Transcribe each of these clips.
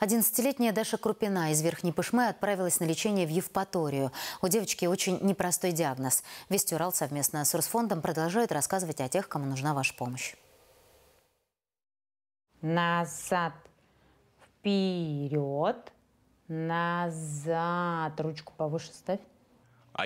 11-летняя Даша Крупина из Верхней Пышмы отправилась на лечение в Евпаторию. У девочки очень непростой диагноз. Вести Урал совместно с Русфондом продолжает рассказывать о тех, кому нужна ваша помощь. Назад, вперед, назад. Ручку повыше ставь.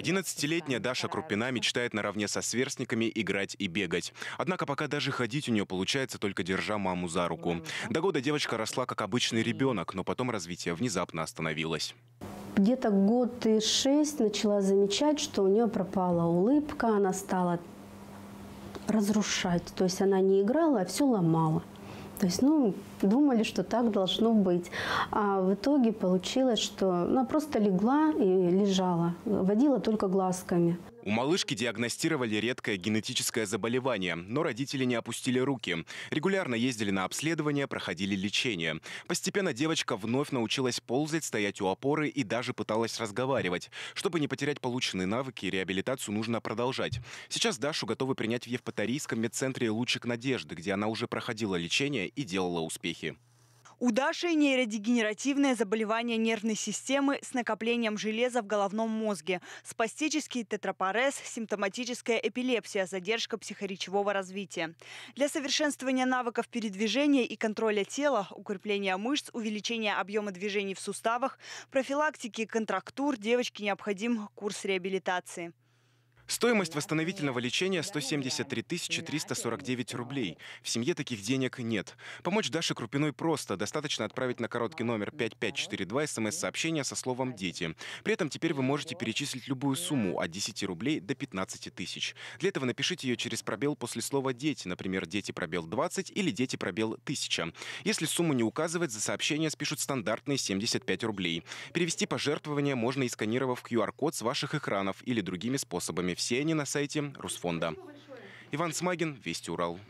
11-летняя Даша Крупина мечтает наравне со сверстниками играть и бегать. Однако пока даже ходить у нее получается, только держа маму за руку. До года девочка росла как обычный ребенок, но потом развитие внезапно остановилось. Где-то год и шесть начала замечать, что у нее пропала улыбка, она стала разрушать. То есть она не играла, а все ломала. То есть, ну, думали, что так должно быть. А в итоге получилось, что она просто легла и лежала, водила только глазками. У малышки диагностировали редкое генетическое заболевание, но родители не опустили руки. Регулярно ездили на обследование, проходили лечение. Постепенно девочка вновь научилась ползать, стоять у опоры и даже пыталась разговаривать. Чтобы не потерять полученные навыки, реабилитацию нужно продолжать. Сейчас Дашу готовы принять в Евпаторийском медцентре «Лучик надежды», где она уже проходила лечение и делала успехи. У Даши нейродегенеративное заболевание нервной системы с накоплением железа в головном мозге, спастический тетрапорез, симптоматическая эпилепсия, задержка психоречевого развития. Для совершенствования навыков передвижения и контроля тела, укрепления мышц, увеличения объема движений в суставах, профилактики контрактур девочке необходим курс реабилитации. Стоимость восстановительного лечения 173 349 рублей. В семье таких денег нет. Помочь Даше Крупиной просто. Достаточно отправить на короткий номер 5542 смс-сообщение со словом «Дети». При этом теперь вы можете перечислить любую сумму от 10 рублей до 15 тысяч. Для этого напишите ее через пробел после слова «Дети», например, «Дети пробел 20» или «Дети пробел 1000». Если сумму не указывать, за сообщение спишут стандартные 75 рублей. Перевести пожертвование можно и сканировав QR-код с ваших экранов или другими способами. Все они на сайте Русфонда. Иван Смагин, Вести Урал.